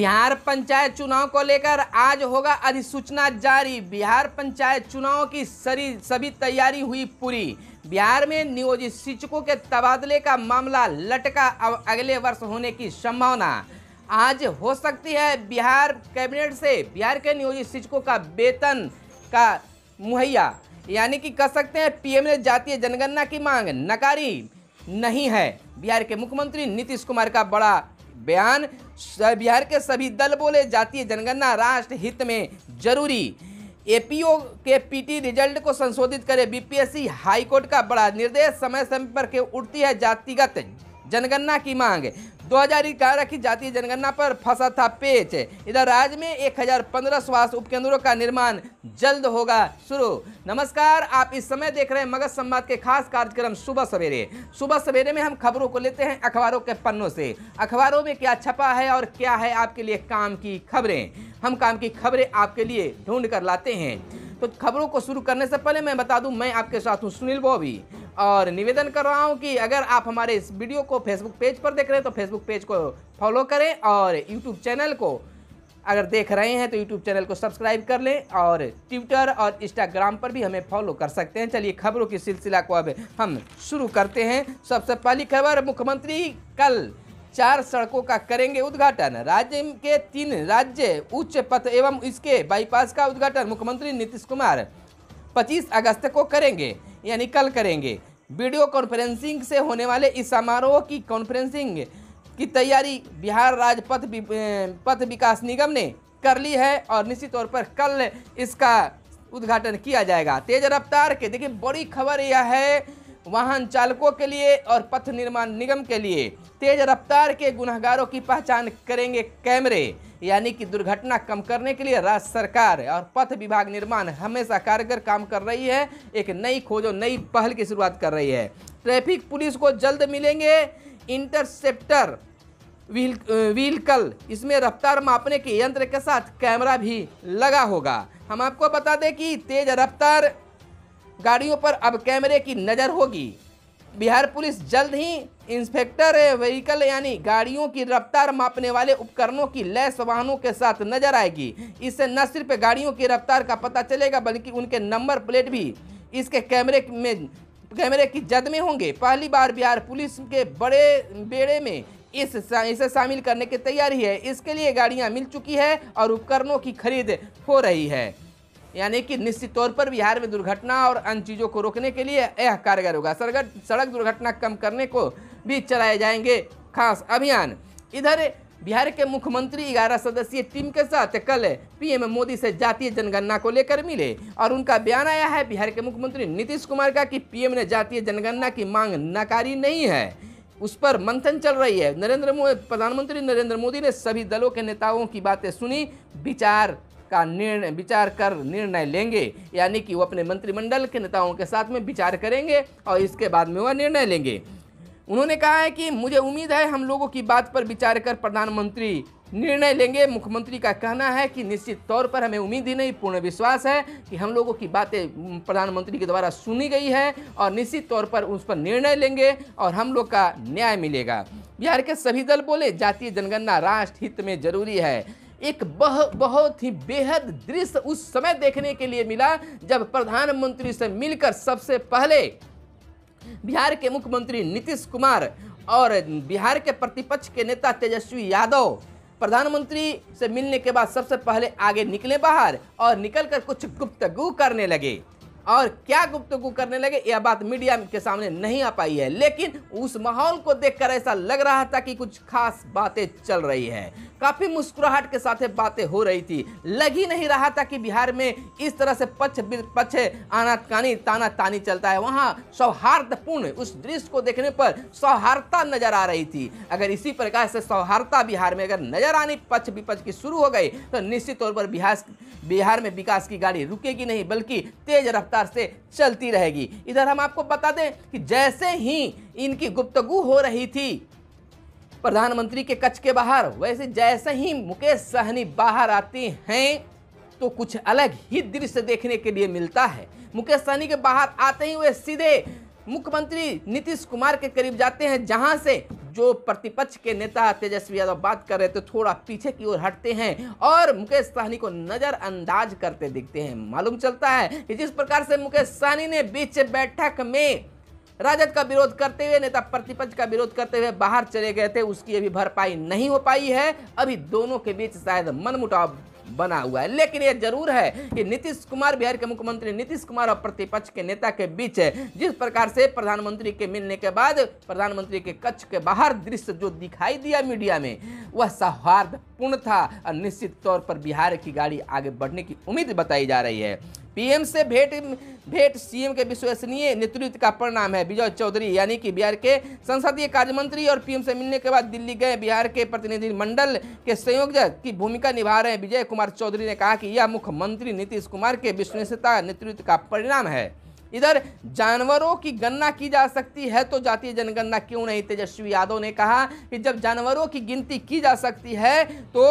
बिहार पंचायत चुनाव को लेकर आज होगा अधिसूचना जारी बिहार पंचायत चुनाव की सरी सभी तैयारी हुई पूरी बिहार में नियोजित शिक्षकों के तबादले का मामला लटका अब अगले वर्ष होने की संभावना आज हो सकती है बिहार कैबिनेट से बिहार के नियोजित शिक्षकों का वेतन का मुहैया यानी कि कह सकते हैं पीएम ने जातीय जनगणना की मांग नकारी नहीं है बिहार के मुख्यमंत्री नीतीश कुमार का बड़ा बयान बिहार के सभी दल बोले जातीय जनगणना राष्ट्र हित में जरूरी एपीओ के पीटी रिजल्ट को संशोधित करे बीपीएससी हाईकोर्ट का बड़ा निर्देश समय समय पर के उठती है जातिगत जनगणना की मांग 2011 की जातीय जनगणना पर फंसा था पेच इधर राज्य में एक हजार पंद्रह स्वास्थ्य उपकेंद्रों का निर्माण जल्द होगा शुरू नमस्कार आप इस समय देख रहे हैं मगध संवाद के खास कार्यक्रम सुबह सवेरे सुबह सवेरे में हम खबरों को लेते हैं अखबारों के पन्नों से अखबारों में क्या छपा है और क्या है आपके लिए काम की खबरें हम काम की खबरें आपके लिए ढूंढ कर लाते हैं तो खबरों को शुरू करने से पहले मैं बता दूं मैं आपके साथ हूं सुनील बॉबी और निवेदन कर रहा हूँ कि अगर आप हमारे इस वीडियो को फेसबुक पेज पर देख रहे हैं तो फेसबुक पेज को फॉलो करें और यूट्यूब चैनल को अगर देख रहे हैं तो यूट्यूब चैनल को सब्सक्राइब कर लें और ट्विटर और इंस्टाग्राम पर भी हमें फॉलो कर सकते हैं चलिए खबरों की सिलसिला को अब हम शुरू करते हैं सबसे पहली खबर मुख्यमंत्री कल चार सड़कों का करेंगे उद्घाटन राज्य के तीन राज्य उच्च पथ एवं इसके बाईपास का उद्घाटन मुख्यमंत्री नीतीश कुमार 25 अगस्त को करेंगे यानी कल करेंगे वीडियो कॉन्फ्रेंसिंग से होने वाले इस समारोह की कॉन्फ्रेंसिंग की तैयारी बिहार राज्य पथ पथ विकास निगम ने कर ली है और निश्चित तौर पर कल इसका उद्घाटन किया जाएगा तेज रफ्तार के देखिए बड़ी खबर यह है वाहन चालकों के लिए और पथ निर्माण निगम के लिए तेज रफ्तार के गुनहगारों की पहचान करेंगे कैमरे यानी कि दुर्घटना कम करने के लिए राज्य सरकार और पथ विभाग निर्माण हमेशा कारगर काम कर रही है एक नई खोज और नई पहल की शुरुआत कर रही है ट्रैफिक पुलिस को जल्द मिलेंगे इंटरसेप्टर व्हील व्हीलकल इसमें रफ्तार मापने के यंत्र के साथ कैमरा भी लगा होगा हम आपको बता दें कि तेज रफ्तार गाड़ियों पर अब कैमरे की नज़र होगी बिहार पुलिस जल्द ही इंस्पेक्टर व्हीकल यानी गाड़ियों की रफ्तार मापने वाले उपकरणों की लैस वाहनों के साथ नजर आएगी इससे न सिर्फ गाड़ियों की रफ्तार का पता चलेगा बल्कि उनके नंबर प्लेट भी इसके कैमरे में कैमरे की जद में होंगे पहली बार बिहार पुलिस के बड़े बेड़े में इस इसे शामिल करने की तैयारी है इसके लिए गाड़ियाँ मिल चुकी है और उपकरणों की खरीद हो रही है यानी कि निश्चित तौर पर बिहार में दुर्घटना और अन्य चीज़ों को रोकने के लिए यह कारगर होगा सड़क सड़क दुर्घटना कम करने को भी चलाए जाएंगे खास अभियान इधर बिहार के मुख्यमंत्री ग्यारह सदस्यीय टीम के साथ कल पीएम मोदी से जातीय जनगणना को लेकर मिले और उनका बयान आया है बिहार के मुख्यमंत्री नीतीश कुमार का कि पीएम ने जातीय जनगणना की मांग नकारी नहीं है उस पर मंथन चल रही है नरेंद्र मोदी प्रधानमंत्री नरेंद्र मोदी ने सभी दलों के नेताओं की बातें सुनी विचार का निर्णय विचार कर निर्णय लेंगे यानी कि वो अपने मंत्रिमंडल के नेताओं के साथ में विचार करेंगे और इसके बाद में वह निर्णय लेंगे उन्होंने कहा है कि मुझे उम्मीद है हम लोगों की बात पर विचार कर प्रधानमंत्री निर्णय लेंगे मुख्यमंत्री का कहना है कि निश्चित तौर पर हमें उम्मीद ही नहीं पूर्ण विश्वास है कि हम लोगों की बातें प्रधानमंत्री के द्वारा सुनी गई है और निश्चित तौर पर उस पर निर्णय लेंगे और हम लोग का न्याय मिलेगा बिहार के सभी दल बोले जातीय जनगणना राष्ट्र हित में जरूरी है एक बह बहुत ही बेहद दृश्य उस समय देखने के लिए मिला जब प्रधानमंत्री से मिलकर सबसे पहले बिहार के मुख्यमंत्री नीतीश कुमार और बिहार के प्रतिपक्ष के नेता तेजस्वी यादव प्रधानमंत्री से मिलने के बाद सबसे पहले आगे निकले बाहर और निकलकर कुछ गुप्तगु करने लगे और क्या गुप्तगु करने लगे यह बात मीडिया के सामने नहीं आ पाई है लेकिन उस माहौल को देखकर ऐसा लग रहा था कि कुछ खास बातें चल रही है काफ़ी मुस्कुराहट के साथ बातें हो रही थी लग ही नहीं रहा था कि बिहार में इस तरह से पक्ष पक्ष आनाकानी ताना तानी चलता है वहाँ सौहार्दपूर्ण उस दृश्य को देखने पर सौहार्दता नजर आ रही थी अगर इसी प्रकार से सौहार्दता बिहार में अगर नजर आनी पक्ष विपक्ष की शुरू हो गई तो निश्चित तौर पर बिहार बिहार में विकास की गाड़ी रुकेगी नहीं बल्कि तेज रफ्तार लगातार से चलती रहेगी इधर हम आपको बता दें कि जैसे ही इनकी गुप्तगु हो रही थी प्रधानमंत्री के कच्छ के बाहर वैसे जैसे ही मुकेश सहनी बाहर आती हैं तो कुछ अलग ही दृश्य देखने के लिए मिलता है मुकेश सहनी के बाहर आते ही वे सीधे मुख्यमंत्री नीतीश कुमार के करीब जाते हैं जहां से जो प्रतिपक्ष के नेता तेजस्वी यादव बात कर रहे थे थोड़ा पीछे की ओर हटते हैं और मुकेश सहनी को नज़रअंदाज करते दिखते हैं मालूम चलता है कि जिस प्रकार से मुकेश सहनी ने बीच बैठक में राजद का विरोध करते हुए नेता प्रतिपक्ष का विरोध करते हुए बाहर चले गए थे उसकी अभी भरपाई नहीं हो पाई है अभी दोनों के बीच शायद मनमुटाव बना हुआ है लेकिन यह जरूर है कि नीतीश कुमार बिहार के मुख्यमंत्री नीतीश कुमार और प्रतिपक्ष के नेता के बीच जिस प्रकार से प्रधानमंत्री के मिलने के बाद प्रधानमंत्री के कच्छ के बाहर दृश्य जो दिखाई दिया मीडिया में वह सौहार्दपूर्ण था और निश्चित तौर पर बिहार की गाड़ी आगे बढ़ने की उम्मीद बताई जा रही है पीएम से भेंट भेंट सीएम के विश्वसनीय नेतृत्व का परिणाम है विजय चौधरी यानी कि बिहार के संसदीय कार्य मंत्री और पीएम से मिलने के बाद दिल्ली गए बिहार के प्रतिनिधिमंडल के संयोजक की भूमिका निभा रहे विजय कुमार चौधरी ने कहा कि यह मुख्यमंत्री नीतीश कुमार के विश्वसनीयता नेतृत्व का परिणाम है इधर जानवरों की गणना की जा सकती है तो जातीय जनगणना क्यों नहीं तेजस्वी यादव ने कहा कि जब जानवरों की गिनती की जा सकती है तो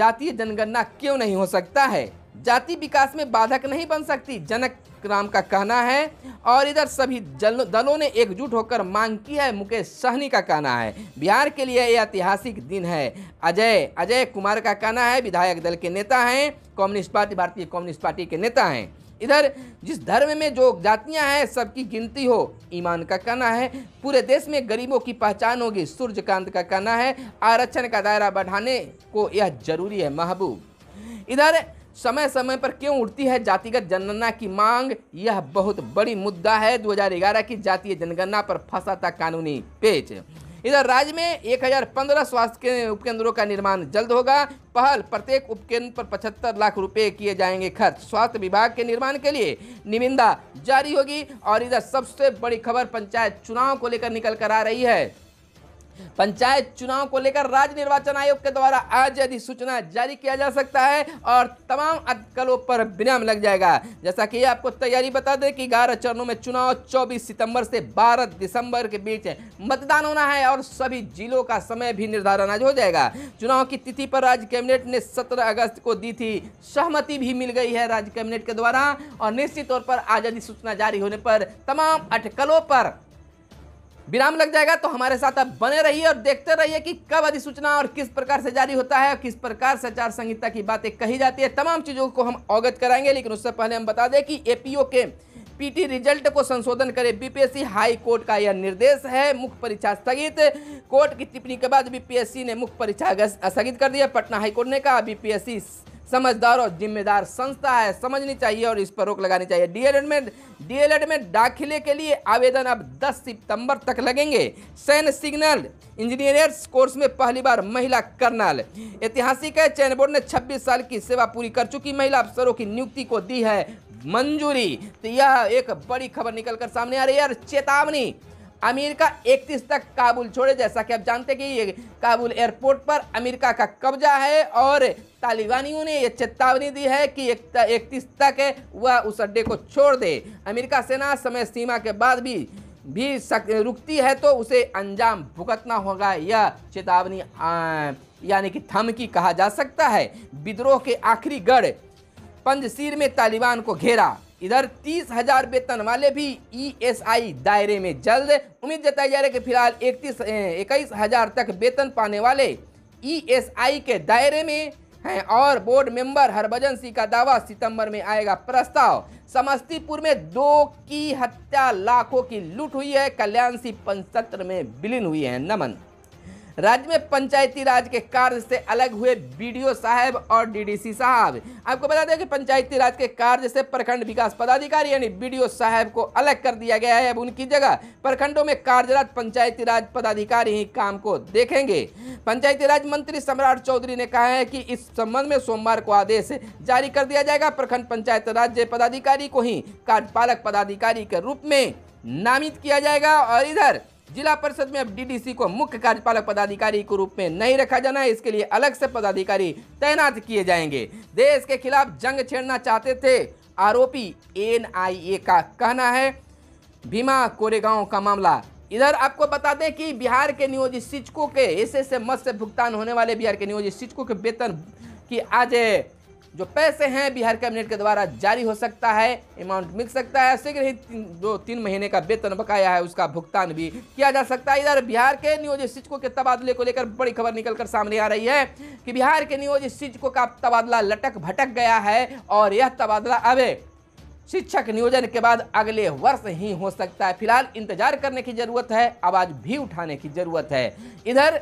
जातीय जनगणना क्यों नहीं हो सकता है जाति विकास में बाधक नहीं बन सकती जनक राम का कहना है और इधर सभी दलों ने एकजुट होकर मांग की है मुकेश सहनी का कहना है बिहार के लिए यह ऐतिहासिक दिन है अजय अजय कुमार का कहना है विधायक दल के नेता हैं कम्युनिस्ट पार्टी भारतीय कम्युनिस्ट पार्टी के नेता हैं इधर जिस धर्म में जो जातियां हैं सबकी गिनती हो ईमान का कहना है पूरे देश में गरीबों की पहचान होगी सूर्यकांत का कहना है आरक्षण का दायरा बढ़ाने को यह जरूरी है महबूब इधर समय समय पर क्यों उठती है जातिगत जनगणना की मांग यह बहुत बड़ी मुद्दा है 2011 की जातीय जनगणना पर फंसा था कानूनी पेच इधर राज्य में 1015 स्वास्थ्य के उपकेंद्रों का निर्माण जल्द होगा पहल प्रत्येक उपकेंद्र पर पचहत्तर लाख रुपए किए जाएंगे खर्च स्वास्थ्य विभाग के निर्माण के लिए निविंदा जारी होगी और इधर सबसे बड़ी खबर पंचायत चुनाव को लेकर निकल कर आ रही है पंचायत चुनाव को लेकर राज्य निर्वाचन आयोग के द्वारा आज अधिसूचना जारी किया जा सकता है और तमाम अटकलों पर विराम लग जाएगा जैसा कि आपको तैयारी बता दें कि ग्यारह चरणों में चुनाव चौबीस सितंबर से बारह दिसंबर के बीच मतदान होना है और सभी जिलों का समय भी निर्धारण आज हो जाएगा चुनाव की तिथि पर राज्य कैबिनेट ने सत्रह अगस्त को दी थी सहमति भी मिल गई है राज्य कैबिनेट के द्वारा और निश्चित तौर पर आज अधिसूचना जारी होने पर तमाम अटकलों पर विराम लग जाएगा तो हमारे साथ आप बने रहिए और देखते रहिए कि कब अधिसूचना और किस प्रकार से जारी होता है और किस प्रकार से आचार संहिता की बातें कही जाती है तमाम चीज़ों को हम अवगत कराएंगे लेकिन उससे पहले हम बता दें कि एपीओ के पीटी रिजल्ट को संशोधन करे बीपीएससी हाई कोर्ट का यह निर्देश है मुख्य परीक्षा स्थगित कोर्ट की टिप्पणी के बाद बीपीएससी ने मुख्य परीक्षा स्थगित कर दिया पटना हाई कोर्ट ने कहा बीपीएससी समझदार और जिम्मेदार संस्था है समझनी चाहिए और इस पर रोक लगानी चाहिए डीएलएड में डीएलएड में दाखिले के लिए आवेदन अब 10 सितंबर तक लगेंगे सैन्य सिग्नल इंजीनियर्स कोर्स में पहली बार महिला कर्नल ऐतिहासिक है चयन बोर्ड ने 26 साल की सेवा पूरी कर चुकी महिला अफसरों की नियुक्ति को दी है मंजूरी तो यह एक बड़ी खबर निकलकर सामने आ रही है चेतावनी अमेरिका 31 तक काबुल छोड़े जैसा कि आप जानते कि ये काबुल एयरपोर्ट पर अमेरिका का कब्जा है और तालिबानियों ने यह चेतावनी दी है कि इकतीस तक वह उस अड्डे को छोड़ दे अमेरिका सेना समय सीमा के बाद भी भी सक, रुकती है तो उसे अंजाम भुगतना होगा यह चेतावनी यानी कि धमकी कहा जा सकता है विद्रोह के आखिरी गढ़ पंजशीर में तालिबान को घेरा इधर तीस हजार वेतन वाले भी ईएसआई e दायरे में जल्द उम्मीद जताई जा रही है कि फिलहाल इकतीस इक्कीस हजार तक वेतन पाने वाले ईएसआई e के दायरे में हैं और बोर्ड मेंबर हरभजन सिंह का दावा सितंबर में आएगा प्रस्ताव समस्तीपुर में दो की हत्या लाखों की लूट हुई है कल्याण सिंह पंचतंत्र में विलीन हुई है नमन राज्य में पंचायती राज के कार्य से अलग हुए बीडीओ साहब और डीडीसी साहब आपको बता दें कि पंचायती राज के कार्य से प्रखंड विकास पदाधिकारी यानी बीडीओ साहब को अलग कर दिया गया है अब उनकी जगह प्रखंडों में कार्यरत पंचायती राज पदाधिकारी ही काम को देखेंगे पंचायती राज मंत्री सम्राट चौधरी ने कहा है कि इस संबंध में सोमवार को आदेश जारी कर दिया जाएगा प्रखंड पंचायत राज्य पदाधिकारी को ही कार्यपालक पदाधिकारी के रूप में नामित किया जाएगा और इधर जिला परिषद में अब डीडीसी को मुख्य कार्यपालक पदाधिकारी के रूप में नहीं रखा जाना है इसके लिए अलग से पदाधिकारी तैनात किए जाएंगे देश के खिलाफ जंग छेड़ना चाहते थे आरोपी एनआईए का कहना है भीमा कोरेगांव का मामला इधर आपको बता दें कि बिहार के नियोजित शिक्षकों के एस एस मत से भुगतान होने वाले बिहार के नियोजित शिक्षकों के वेतन की आज जो पैसे हैं बिहार कैबिनेट के द्वारा जारी हो सकता है अमाउंट मिल सकता है शीघ्र ही दो तीन महीने का वेतन बकाया है उसका भुगतान भी किया जा सकता है इधर बिहार के नियोजित शिक्षकों के तबादले को लेकर बड़ी खबर निकलकर सामने आ रही है कि बिहार के नियोजित शिक्षकों का तबादला लटक भटक गया है और यह तबादला अब शिक्षक नियोजन के बाद अगले वर्ष ही हो सकता है फिलहाल इंतजार करने की जरूरत है आवाज भी उठाने की जरूरत है इधर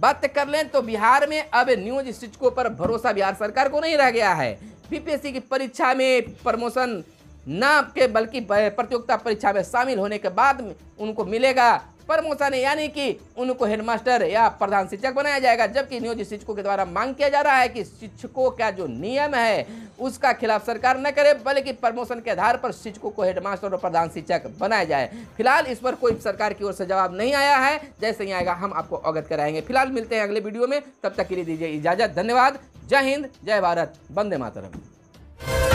बात कर लें तो बिहार में अब न्यूज शिक्षकों पर भरोसा बिहार सरकार को नहीं रह गया है बीपीएससी की परीक्षा में प्रमोशन न के बल्कि प्रतियोगिता परीक्षा में शामिल होने के बाद उनको मिलेगा प्रमोशन यानी कि उनको हेडमास्टर या प्रधान शिक्षक बनाया जाएगा जबकि नियोजित शिक्षकों के द्वारा मांग किया जा रहा है कि शिक्षकों का जो नियम है उसका खिलाफ सरकार न करे बल्कि प्रमोशन के आधार पर शिक्षकों को हेडमास्टर और प्रधान शिक्षक बनाया जाए फिलहाल इस पर कोई सरकार की ओर से जवाब नहीं आया है जैसे ही आएगा हम आपको अवगत कराएंगे फिलहाल मिलते हैं अगले वीडियो में तब तक के लिए दीजिए इजाजत धन्यवाद जय हिंद जय भारत वंदे मातरम